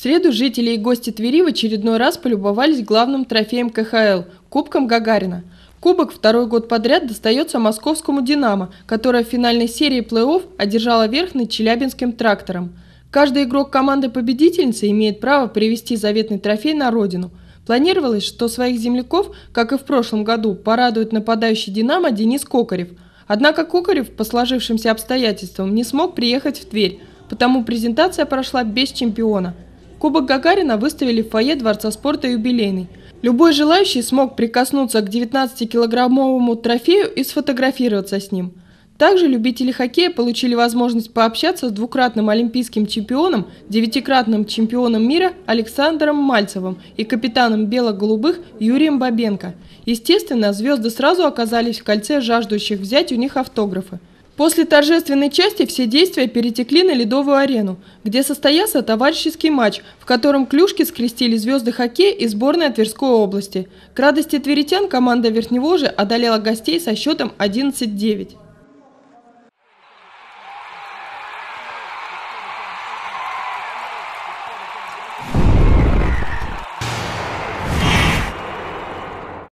среду жители и гости Твери в очередной раз полюбовались главным трофеем КХЛ – Кубком Гагарина. Кубок второй год подряд достается московскому «Динамо», которая в финальной серии плей-офф одержала верх над Челябинским трактором. Каждый игрок команды-победительницы имеет право привести заветный трофей на родину. Планировалось, что своих земляков, как и в прошлом году, порадует нападающий «Динамо» Денис Кокарев. Однако Кокарев по сложившимся обстоятельствам не смог приехать в Тверь, потому презентация прошла без чемпиона – Кубок Гагарина выставили в фойе Дворца спорта «Юбилейный». Любой желающий смог прикоснуться к 19-килограммовому трофею и сфотографироваться с ним. Также любители хоккея получили возможность пообщаться с двукратным олимпийским чемпионом, девятикратным чемпионом мира Александром Мальцевым и капитаном бело-голубых Юрием Бабенко. Естественно, звезды сразу оказались в кольце жаждущих взять у них автографы – После торжественной части все действия перетекли на ледовую арену, где состоялся товарищеский матч, в котором клюшки скрестили звезды хоккея и сборная Тверской области. К радости тверитян команда Верхневолжья одолела гостей со счетом 11-9.